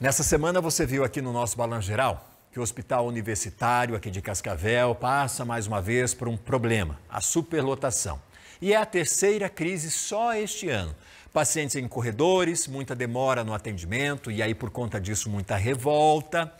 Nessa semana você viu aqui no nosso Balanço Geral que o Hospital Universitário aqui de Cascavel passa mais uma vez por um problema, a superlotação. E é a terceira crise só este ano. Pacientes em corredores, muita demora no atendimento e aí por conta disso muita revolta.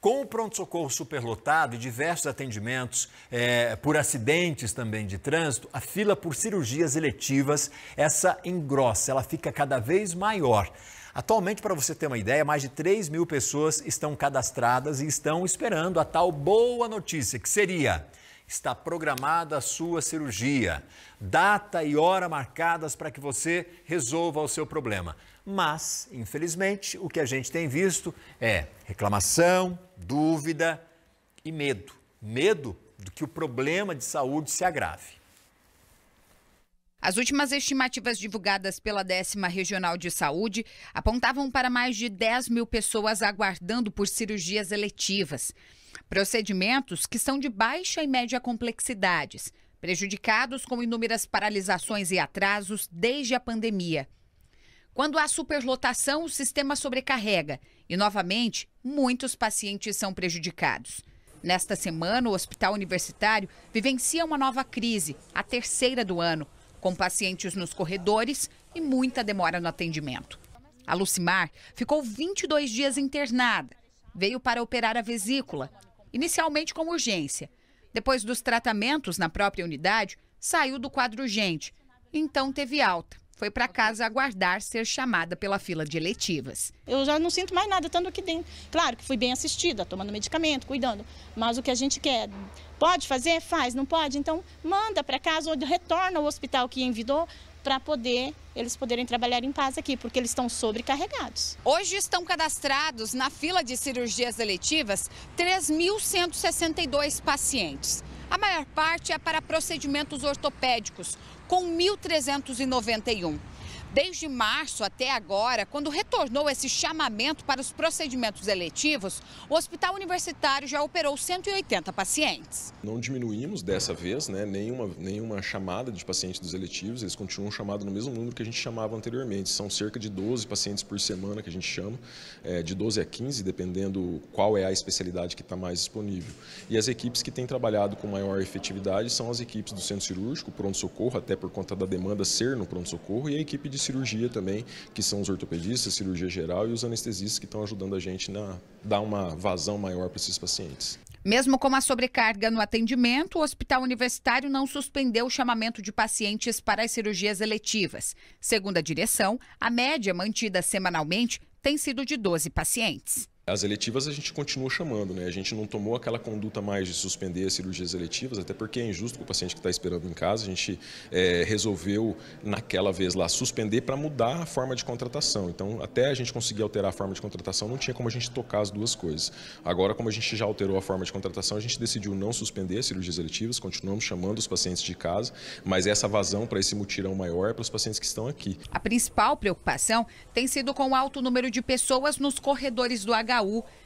Com o pronto-socorro superlotado e diversos atendimentos é, por acidentes também de trânsito, a fila por cirurgias eletivas, essa engrossa, ela fica cada vez maior. Atualmente, para você ter uma ideia, mais de 3 mil pessoas estão cadastradas e estão esperando a tal boa notícia, que seria está programada a sua cirurgia, data e hora marcadas para que você resolva o seu problema. Mas, infelizmente, o que a gente tem visto é reclamação, dúvida e medo. Medo do que o problema de saúde se agrave. As últimas estimativas divulgadas pela décima Regional de Saúde apontavam para mais de 10 mil pessoas aguardando por cirurgias eletivas. Procedimentos que são de baixa e média complexidades, prejudicados com inúmeras paralisações e atrasos desde a pandemia. Quando há superlotação, o sistema sobrecarrega e, novamente, muitos pacientes são prejudicados. Nesta semana, o Hospital Universitário vivencia uma nova crise, a terceira do ano, com pacientes nos corredores e muita demora no atendimento. A Lucimar ficou 22 dias internada. Veio para operar a vesícula, inicialmente com urgência. Depois dos tratamentos na própria unidade, saiu do quadro urgente, então teve alta foi para casa aguardar ser chamada pela fila de eletivas. Eu já não sinto mais nada estando aqui dentro. Claro que fui bem assistida, tomando medicamento, cuidando, mas o que a gente quer, pode fazer? Faz, não pode? Então manda para casa ou retorna ao hospital que envidou para poder eles poderem trabalhar em paz aqui, porque eles estão sobrecarregados. Hoje estão cadastrados na fila de cirurgias eletivas 3.162 pacientes. A maior parte é para procedimentos ortopédicos, com 1.391. Desde março até agora, quando retornou esse chamamento para os procedimentos eletivos, o hospital universitário já operou 180 pacientes. Não diminuímos dessa vez né, nenhuma, nenhuma chamada de pacientes dos eletivos, eles continuam chamado no mesmo número que a gente chamava anteriormente. São cerca de 12 pacientes por semana que a gente chama, é, de 12 a 15, dependendo qual é a especialidade que está mais disponível. E as equipes que têm trabalhado com maior efetividade são as equipes do centro cirúrgico, pronto-socorro, até por conta da demanda ser no pronto-socorro, e a equipe de de cirurgia também, que são os ortopedistas, cirurgia geral e os anestesistas que estão ajudando a gente a dar uma vazão maior para esses pacientes. Mesmo com a sobrecarga no atendimento, o Hospital Universitário não suspendeu o chamamento de pacientes para as cirurgias eletivas. Segundo a direção, a média mantida semanalmente tem sido de 12 pacientes. As eletivas a gente continua chamando, né? A gente não tomou aquela conduta mais de suspender as cirurgias eletivas, até porque é injusto com o paciente que está esperando em casa. A gente é, resolveu, naquela vez lá, suspender para mudar a forma de contratação. Então, até a gente conseguir alterar a forma de contratação, não tinha como a gente tocar as duas coisas. Agora, como a gente já alterou a forma de contratação, a gente decidiu não suspender as cirurgias eletivas, continuamos chamando os pacientes de casa, mas essa vazão para esse mutirão maior é para os pacientes que estão aqui. A principal preocupação tem sido com o alto número de pessoas nos corredores do H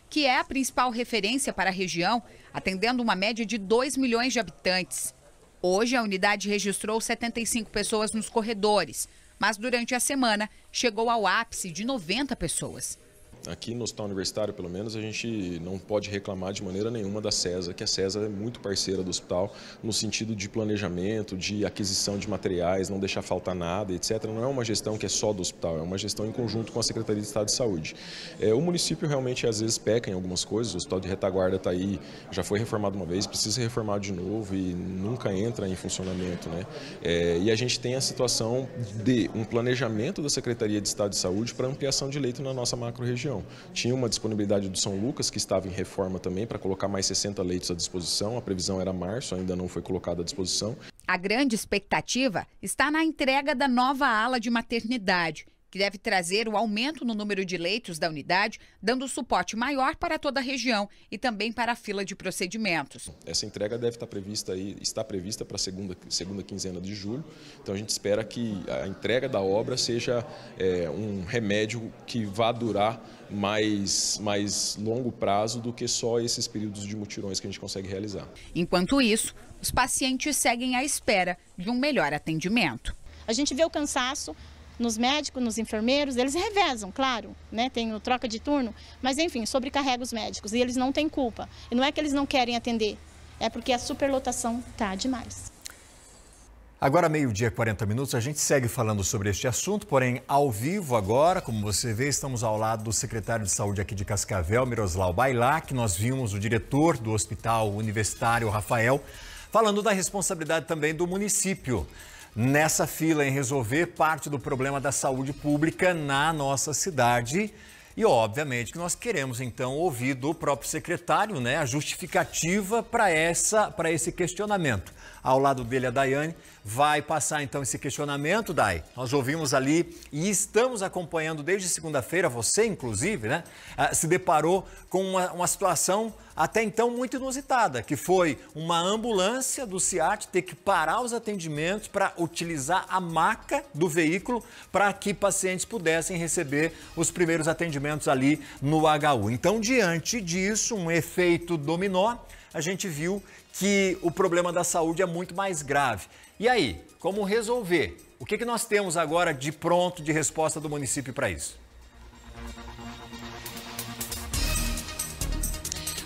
que é a principal referência para a região, atendendo uma média de 2 milhões de habitantes. Hoje, a unidade registrou 75 pessoas nos corredores, mas durante a semana chegou ao ápice de 90 pessoas aqui no Hospital Universitário, pelo menos, a gente não pode reclamar de maneira nenhuma da CESA, que a CESA é muito parceira do hospital no sentido de planejamento, de aquisição de materiais, não deixar faltar nada, etc. Não é uma gestão que é só do hospital, é uma gestão em conjunto com a Secretaria de Estado de Saúde. É, o município realmente às vezes peca em algumas coisas, o hospital de retaguarda está aí, já foi reformado uma vez, precisa ser reformado de novo e nunca entra em funcionamento. Né? É, e a gente tem a situação de um planejamento da Secretaria de Estado de Saúde para ampliação de leito na nossa macro-região. Tinha uma disponibilidade do São Lucas, que estava em reforma também, para colocar mais 60 leitos à disposição. A previsão era março, ainda não foi colocada à disposição. A grande expectativa está na entrega da nova ala de maternidade, que deve trazer o aumento no número de leitos da unidade, dando suporte maior para toda a região e também para a fila de procedimentos. Essa entrega deve estar prevista aí, está prevista para a segunda, segunda quinzena de julho, então a gente espera que a entrega da obra seja é, um remédio que vá durar mais, mais longo prazo do que só esses períodos de mutirões que a gente consegue realizar. Enquanto isso, os pacientes seguem à espera de um melhor atendimento. A gente vê o cansaço, nos médicos, nos enfermeiros, eles revezam, claro, né? Tem o troca de turno, mas enfim, sobrecarrega os médicos e eles não têm culpa. E não é que eles não querem atender, é porque a superlotação está demais. Agora, meio-dia, 40 minutos, a gente segue falando sobre este assunto, porém, ao vivo agora, como você vê, estamos ao lado do secretário de saúde aqui de Cascavel, Miroslau Bailac. Nós vimos o diretor do hospital universitário, Rafael, falando da responsabilidade também do município nessa fila em resolver parte do problema da saúde pública na nossa cidade. E obviamente que nós queremos então ouvir do próprio secretário, né, a justificativa para essa para esse questionamento. Ao lado dele a Daiane vai passar então esse questionamento, Dai. Nós ouvimos ali e estamos acompanhando desde segunda-feira, você inclusive, né, ah, se deparou com uma, uma situação até então muito inusitada, que foi uma ambulância do SIAT ter que parar os atendimentos para utilizar a maca do veículo para que pacientes pudessem receber os primeiros atendimentos ali no HU. Então, diante disso, um efeito dominó, a gente viu que o problema da saúde é muito mais grave. E aí, como resolver? O que, que nós temos agora de pronto de resposta do município para isso?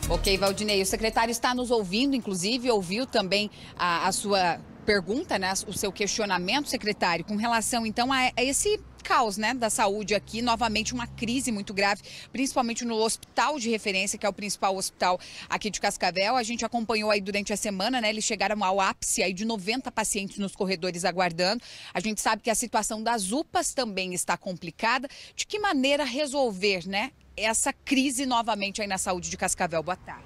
Ok, Valdinei, o secretário está nos ouvindo, inclusive ouviu também a, a sua pergunta, né, o seu questionamento, secretário, com relação então a, a esse caos né, da saúde aqui, novamente uma crise muito grave, principalmente no hospital de referência, que é o principal hospital aqui de Cascavel. A gente acompanhou aí durante a semana, né? Eles chegaram ao ápice aí de 90 pacientes nos corredores aguardando. A gente sabe que a situação das UPAs também está complicada. De que maneira resolver, né? essa crise novamente aí na saúde de Cascavel. Boa tarde.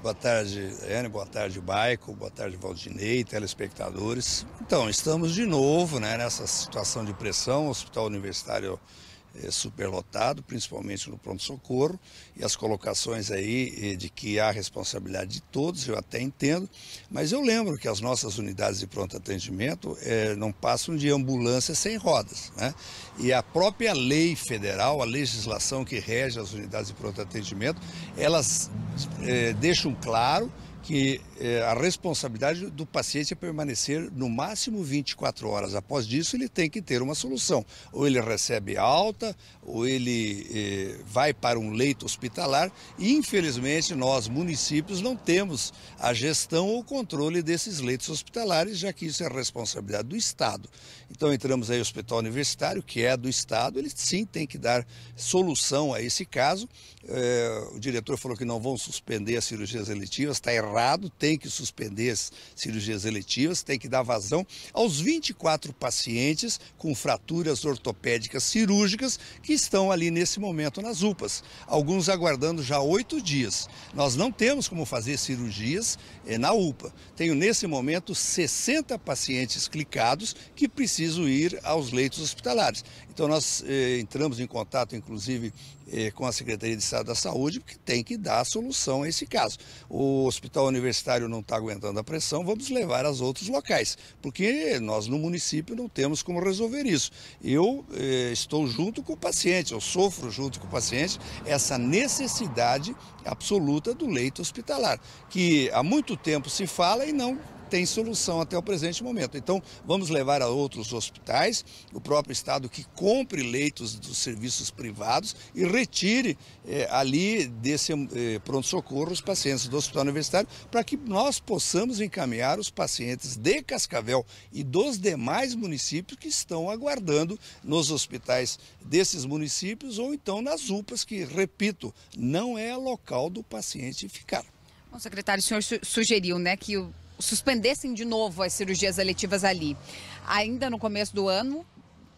Boa tarde, Anne, boa tarde, Baico, boa tarde, Valdinei, telespectadores. Então, estamos de novo né, nessa situação de pressão. O Hospital Universitário é, superlotado, principalmente no pronto-socorro, e as colocações aí eh, de que há responsabilidade de todos, eu até entendo, mas eu lembro que as nossas unidades de pronto atendimento é, não passam de ambulância sem rodas, né? E a própria lei federal, a legislação que rege as unidades de pronto atendimento, elas é, deixam claro que eh, a responsabilidade do paciente é permanecer no máximo 24 horas. Após disso, ele tem que ter uma solução. Ou ele recebe alta, ou ele eh, vai para um leito hospitalar. E, infelizmente, nós, municípios, não temos a gestão ou controle desses leitos hospitalares, já que isso é responsabilidade do Estado. Então, entramos aí o hospital universitário, que é do Estado, ele sim tem que dar solução a esse caso. Eh, o diretor falou que não vão suspender as cirurgias eletivas, está errado errado, tem que suspender as cirurgias eletivas, tem que dar vazão aos 24 pacientes com fraturas ortopédicas cirúrgicas que estão ali nesse momento nas UPAs, alguns aguardando já oito dias. Nós não temos como fazer cirurgias eh, na UPA. Tenho nesse momento 60 pacientes clicados que precisam ir aos leitos hospitalares. Então nós eh, entramos em contato, inclusive, eh, com a Secretaria de Estado da Saúde, que tem que dar a solução a esse caso. O hospital universitário não está aguentando a pressão, vamos levar aos outros locais, porque nós no município não temos como resolver isso. Eu eh, estou junto com o paciente, eu sofro junto com o paciente essa necessidade absoluta do leito hospitalar, que há muito tempo se fala e não tem solução até o presente momento. Então, vamos levar a outros hospitais, o próprio Estado que compre leitos dos serviços privados e retire eh, ali desse eh, pronto-socorro os pacientes do hospital universitário, para que nós possamos encaminhar os pacientes de Cascavel e dos demais municípios que estão aguardando nos hospitais desses municípios ou então nas UPAs, que, repito, não é local do paciente ficar. Bom, secretário, o senhor sugeriu né, que o suspendessem de novo as cirurgias eletivas ali. Ainda no começo do ano,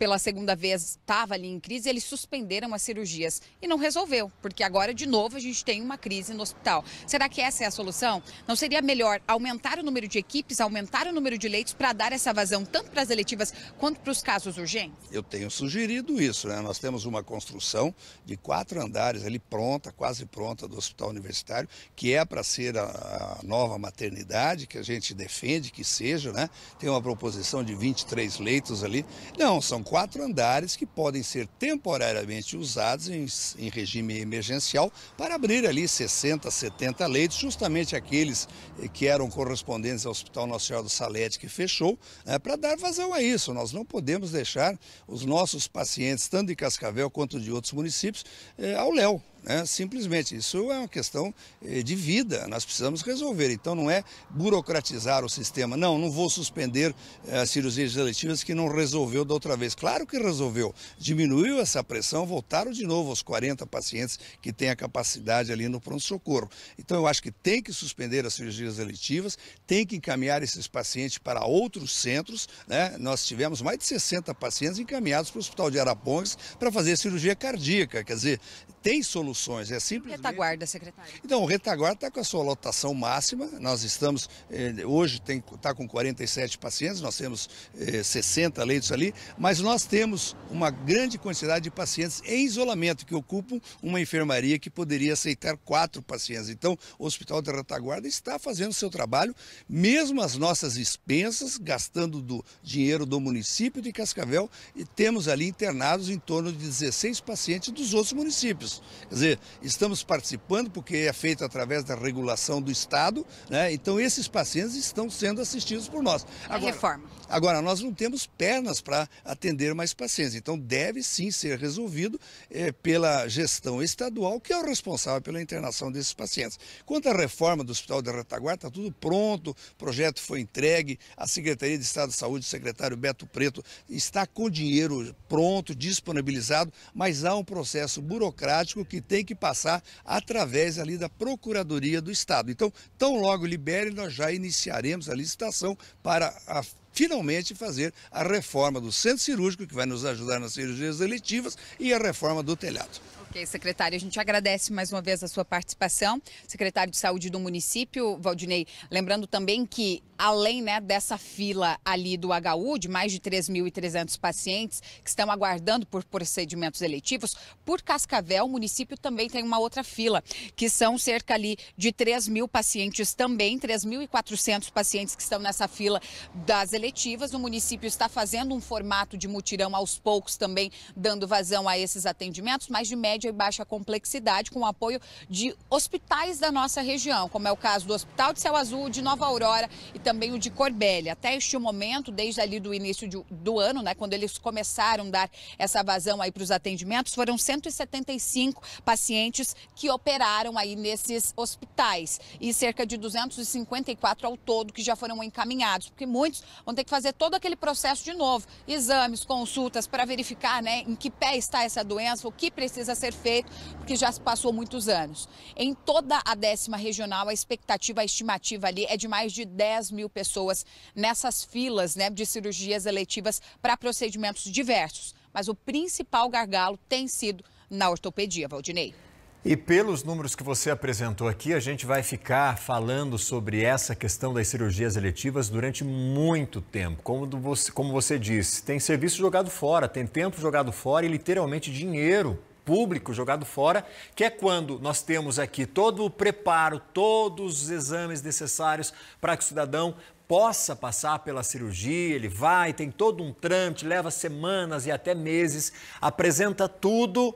pela segunda vez estava ali em crise, eles suspenderam as cirurgias e não resolveu, porque agora de novo a gente tem uma crise no hospital. Será que essa é a solução? Não seria melhor aumentar o número de equipes, aumentar o número de leitos para dar essa vazão tanto para as eletivas quanto para os casos urgentes? Eu tenho sugerido isso, né? Nós temos uma construção de quatro andares ali pronta, quase pronta do Hospital Universitário, que é para ser a, a nova maternidade que a gente defende que seja, né? Tem uma proposição de 23 leitos ali. Não são quatro andares que podem ser temporariamente usados em, em regime emergencial para abrir ali 60, 70 leitos, justamente aqueles eh, que eram correspondentes ao Hospital Nacional do Salete, que fechou, né, para dar vazão a isso. Nós não podemos deixar os nossos pacientes, tanto de Cascavel quanto de outros municípios, eh, ao léu. Né? Simplesmente, isso é uma questão eh, de vida, nós precisamos resolver. Então, não é burocratizar o sistema. Não, não vou suspender eh, as cirurgias eletivas que não resolveu da outra vez. Claro que resolveu, diminuiu essa pressão, voltaram de novo aos 40 pacientes que têm a capacidade ali no pronto-socorro. Então, eu acho que tem que suspender as cirurgias eletivas, tem que encaminhar esses pacientes para outros centros. Né? Nós tivemos mais de 60 pacientes encaminhados para o Hospital de Arapongas para fazer cirurgia cardíaca. Quer dizer, tem soluções, é simples. Retaguarda, secretário. Então, o retaguarda está com a sua lotação máxima. Nós estamos, eh, hoje está com 47 pacientes, nós temos eh, 60 leitos ali, mas nós temos uma grande quantidade de pacientes em isolamento que ocupam uma enfermaria que poderia aceitar quatro pacientes. Então, o Hospital de Retaguarda está fazendo seu trabalho, mesmo as nossas expensas, gastando do dinheiro do município de Cascavel, e temos ali internados em torno de 16 pacientes dos outros municípios. Quer dizer, estamos participando porque é feito através da regulação do Estado, né? então esses pacientes estão sendo assistidos por nós. Agora, reforma. Agora, nós não temos pernas para atender mais pacientes, então deve sim ser resolvido é, pela gestão estadual, que é o responsável pela internação desses pacientes. Quanto à reforma do Hospital da Retaguarda, está tudo pronto, o projeto foi entregue, a Secretaria de Estado de Saúde, o secretário Beto Preto, está com dinheiro pronto, disponibilizado, mas há um processo burocrático burocrático que tem que passar através ali da Procuradoria do Estado. Então, tão logo libere, nós já iniciaremos a licitação para a finalmente fazer a reforma do centro cirúrgico, que vai nos ajudar nas cirurgias eletivas, e a reforma do telhado. Ok, secretário, a gente agradece mais uma vez a sua participação. Secretário de Saúde do município, Valdinei, lembrando também que, além né, dessa fila ali do HU, de mais de 3.300 pacientes que estão aguardando por procedimentos eletivos, por Cascavel, o município também tem uma outra fila, que são cerca ali de 3 mil pacientes também, 3.400 pacientes que estão nessa fila das eletivas. O município está fazendo um formato de mutirão aos poucos também, dando vazão a esses atendimentos, mas de média média e baixa complexidade, com o apoio de hospitais da nossa região, como é o caso do Hospital de Céu Azul, de Nova Aurora e também o de Corbélia. Até este momento, desde ali do início de, do ano, né, quando eles começaram a dar essa vazão aí para os atendimentos, foram 175 pacientes que operaram aí nesses hospitais e cerca de 254 ao todo que já foram encaminhados, porque muitos vão ter que fazer todo aquele processo de novo, exames, consultas para verificar, né, em que pé está essa doença, o que precisa ser ser feito, porque já se passou muitos anos. Em toda a décima regional, a expectativa, a estimativa ali é de mais de 10 mil pessoas nessas filas né, de cirurgias eletivas para procedimentos diversos. Mas o principal gargalo tem sido na ortopedia, Valdinei. E pelos números que você apresentou aqui, a gente vai ficar falando sobre essa questão das cirurgias eletivas durante muito tempo. Como você, como você disse, tem serviço jogado fora, tem tempo jogado fora e literalmente dinheiro público, jogado fora, que é quando nós temos aqui todo o preparo, todos os exames necessários para que o cidadão possa passar pela cirurgia, ele vai, tem todo um trâmite, leva semanas e até meses, apresenta tudo,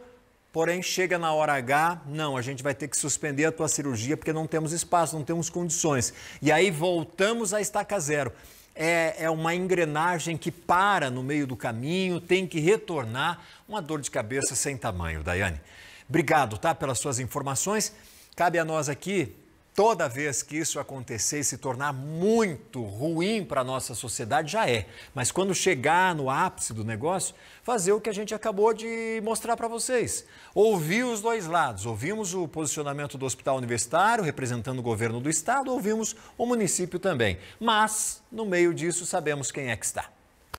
porém chega na hora H, não, a gente vai ter que suspender a tua cirurgia porque não temos espaço, não temos condições. E aí voltamos à estaca zero é, é uma engrenagem que para no meio do caminho, tem que retornar. Uma dor de cabeça sem tamanho, Daiane. Obrigado, tá, pelas suas informações. Cabe a nós aqui Toda vez que isso acontecer e se tornar muito ruim para a nossa sociedade, já é. Mas quando chegar no ápice do negócio, fazer o que a gente acabou de mostrar para vocês. Ouvir os dois lados. Ouvimos o posicionamento do hospital universitário, representando o governo do estado, ouvimos o município também. Mas, no meio disso, sabemos quem é que está.